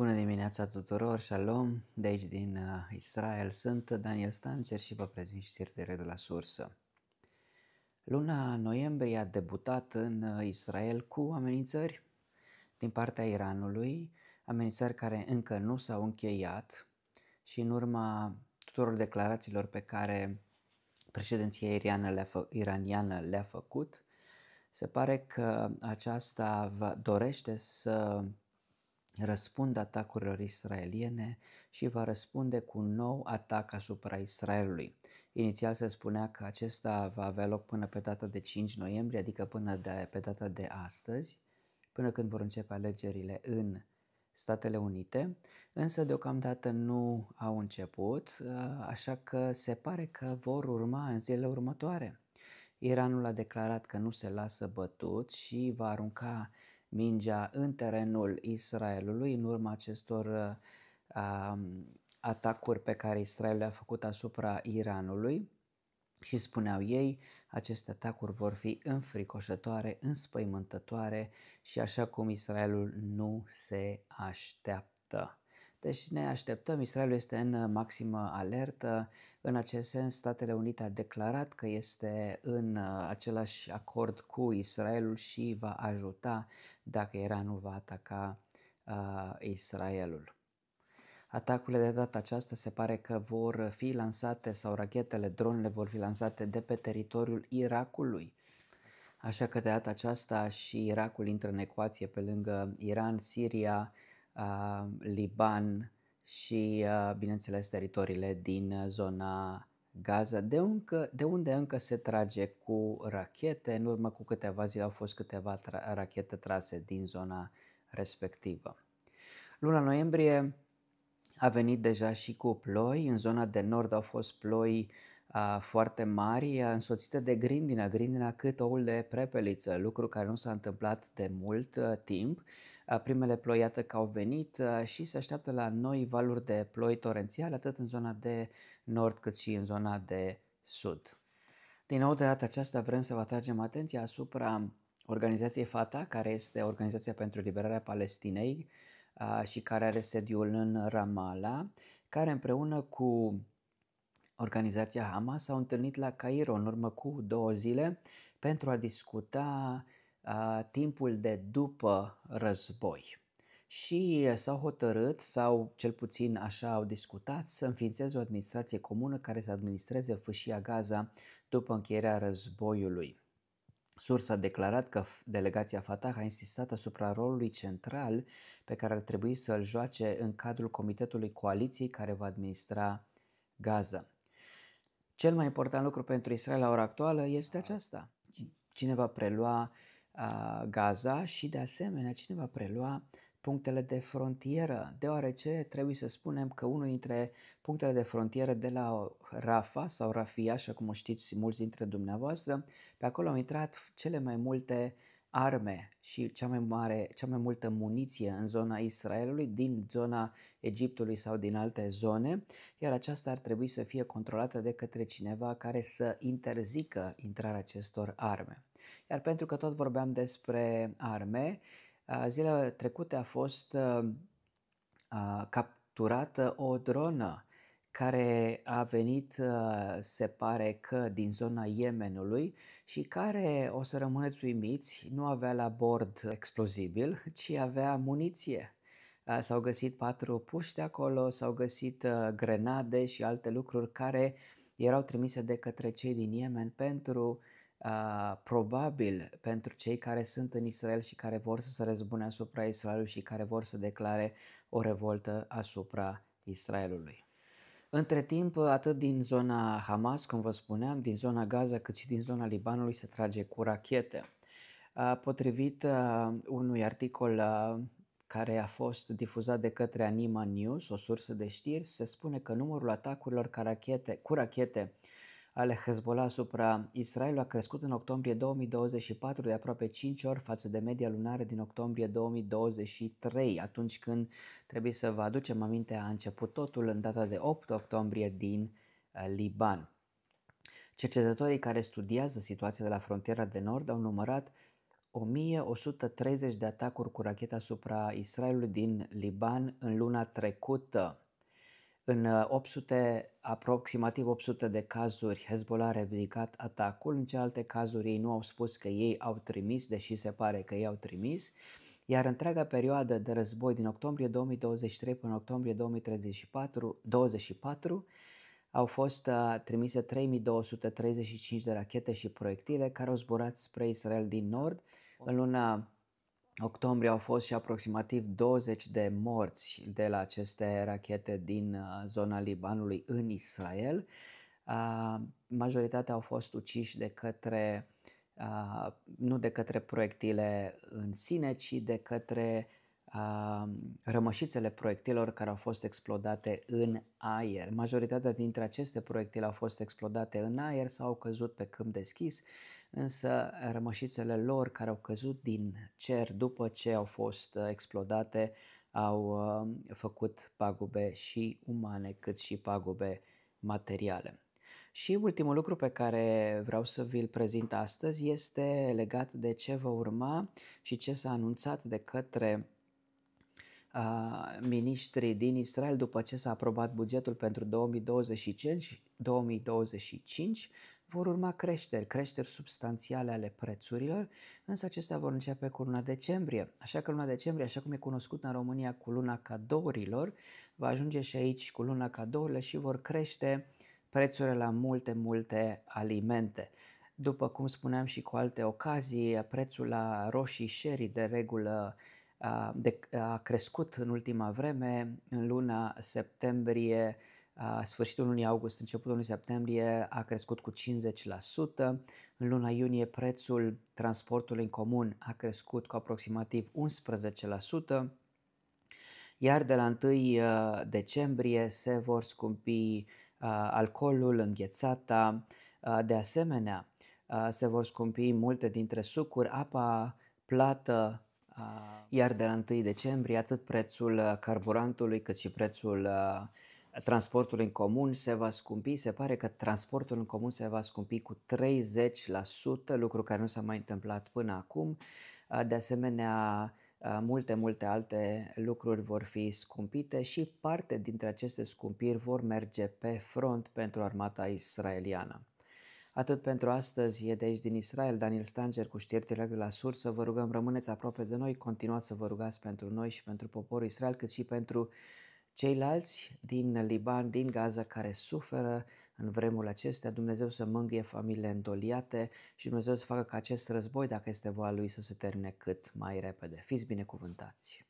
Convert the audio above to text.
Bună dimineața tuturor, shalom! De aici din uh, Israel sunt Daniel Stancer și vă prezint știrile de la sursă. Luna noiembrie a debutat în uh, Israel cu amenințări din partea Iranului, amenințări care încă nu s-au încheiat și în urma tuturor declarațiilor pe care președinția iraniană le-a, fă- iraniană le-a făcut, se pare că aceasta dorește să răspund atacurilor israeliene și va răspunde cu un nou atac asupra Israelului. Inițial se spunea că acesta va avea loc până pe data de 5 noiembrie, adică până de, pe data de astăzi, până când vor începe alegerile în Statele Unite, însă deocamdată nu au început, așa că se pare că vor urma în zilele următoare. Iranul a declarat că nu se lasă bătut și va arunca mingea în terenul Israelului în urma acestor uh, um, atacuri pe care Israel le-a făcut asupra Iranului și spuneau ei, aceste atacuri vor fi înfricoșătoare, înspăimântătoare și așa cum Israelul nu se așteaptă. Deci ne așteptăm, Israelul este în uh, maximă alertă. În acest sens, Statele Unite a declarat că este în uh, același acord cu Israelul și va ajuta dacă Iranul va ataca uh, Israelul. Atacurile de data aceasta se pare că vor fi lansate sau rachetele, dronele vor fi lansate de pe teritoriul Irakului. Așa că de data aceasta și Irakul intră în ecuație pe lângă Iran, Siria, uh, Uh, Liban și, uh, bineînțeles, teritoriile din uh, zona Gaza, de, încă, de unde încă se trage cu rachete. În urmă cu câteva zile au fost câteva tra- rachete trase din zona respectivă. Luna noiembrie a venit deja și cu ploi. În zona de nord au fost ploi foarte mari, însoțită de grindina, grindina cât oul de prepeliță, lucru care nu s-a întâmplat de mult uh, timp. Primele ploi iată că au venit uh, și se așteaptă la noi valuri de ploi torențiale, atât în zona de nord cât și în zona de sud. Din nou, de data aceasta vrem să vă atragem atenția asupra organizației FATA, care este Organizația pentru Liberarea Palestinei și care are sediul în Ramala, care împreună cu Organizația Hamas s-au întâlnit la Cairo în urmă cu două zile pentru a discuta a, timpul de după război. Și s-au hotărât, sau cel puțin așa au discutat, să înființeze o administrație comună care să administreze fâșia Gaza după încheierea războiului. Sursa a declarat că delegația Fatah a insistat asupra rolului central pe care ar trebui să l joace în cadrul Comitetului Coaliției care va administra Gaza. Cel mai important lucru pentru Israel la ora actuală este da. aceasta. Cine va prelua uh, Gaza și, de asemenea, cine va prelua punctele de frontieră, deoarece trebuie să spunem că unul dintre punctele de frontieră de la Rafa sau Rafia, așa cum o știți mulți dintre dumneavoastră, pe acolo au intrat cele mai multe uh, arme și cea mai, mare, cea mai multă muniție în zona Israelului, din zona Egiptului sau din alte zone, iar aceasta ar trebui să fie controlată de către cineva care să interzică intrarea acestor arme. Iar pentru că tot vorbeam despre arme, zilele trecute a fost capturată o dronă care a venit, ă, se pare că, din zona Yemenului și care, o să rămâneți uimiți, nu avea la bord explozibil, ci avea muniție. Ă, s-au găsit patru puști de acolo, s-au găsit ă, grenade și alte lucruri care erau trimise de către cei din Yemen pentru, probabil, pentru cei care sunt în Israel și care vor să se răzbune asupra Israelului și care vor să declare o revoltă asupra Israelului. Între timp, atât din zona Hamas, cum vă spuneam, din zona Gaza, cât și din zona Libanului se trage cu rachete. Potrivit unui articol care a fost difuzat de către Anima News, o sursă de știri, se spune că numărul atacurilor ca rachete, cu rachete ale Hezbollah asupra Israelului a crescut în octombrie 2024 de aproape 5 ori față de media lunară din octombrie 2023, atunci când trebuie să vă aducem aminte a început totul în data de 8 octombrie din eh, Liban. Cercetătorii care studiază situația de la frontiera de nord au numărat 1130 de atacuri cu rachete asupra Israelului din Liban în luna trecută. În 800, uh, aproximativ 800 de cazuri, Hezbollah a revendicat atacul, în celelalte cazuri ei nu au spus că ei au trimis, deși se pare că ei au trimis, iar întreaga perioadă de război din octombrie 2023 până octombrie 2024 24, au fost uh, trimise 3235 de rachete și proiectile care au zburat spre Israel din nord. În luna octombrie au fost și aproximativ 20 de morți de la aceste rachete din uh, zona Libanului în Israel. Uh, majoritatea au fost uciși de către, uh, nu de către proiectile în sine, ci de către rămășițele proiectilor care au fost explodate în aer. Majoritatea dintre aceste proiectile au fost explodate în aer sau au căzut pe câmp deschis însă rămășițele lor care au căzut din cer după ce au fost uh, explodate au uh, făcut pagube și umane cât și pagube materiale. Și ultimul lucru pe care vreau să vi-l prezint astăzi este legat de ce va urma și ce s-a anunțat de către uh, din Israel după ce s-a aprobat bugetul pentru 2025, 2025 vor urma creșteri, creșteri substanțiale ale prețurilor, însă acestea vor începe cu luna decembrie. Așa că luna decembrie, așa cum e cunoscut în România cu luna cadourilor, va ajunge și aici cu luna cadourilor și vor crește prețurile la multe, multe alimente. După cum spuneam și cu alte ocazii, prețul la roșii șerii de regulă de, a crescut în ultima vreme, în luna septembrie, sfârșitul lunii august, începutul lunii septembrie a crescut cu 50%, în luna iunie prețul transportului în comun a crescut cu aproximativ 11%, iar de la 1 decembrie se vor scumpi alcoolul, înghețata, de asemenea se vor scumpi multe dintre sucuri, apa plată, Ah. Iar de la 1 decembrie, atât prețul uh, carburantului cât și prețul uh, transportului în comun se va scumpi, se pare că transportul în comun se va scumpi cu 30%, lucru care nu s-a mai întâmplat până acum. Uh, de asemenea, multe, multe alte lucruri vor fi scumpite și parte dintre aceste scumpiri vor merge pe front pentru armata israeliană. Atât pentru astăzi e de aici din Israel, Daniel Stanger cu știri direct de la sursă. Vă rugăm, rămâneți aproape de noi, continuați să vă rugați pentru noi și pentru poporul Israel, cât și pentru ceilalți din Liban, din Gaza, care suferă în vremul acestea. Dumnezeu să mângâie familiile îndoliate și Dumnezeu să facă ca acest război, dacă este voia Lui, să se termine cât mai repede. Fiți binecuvântați!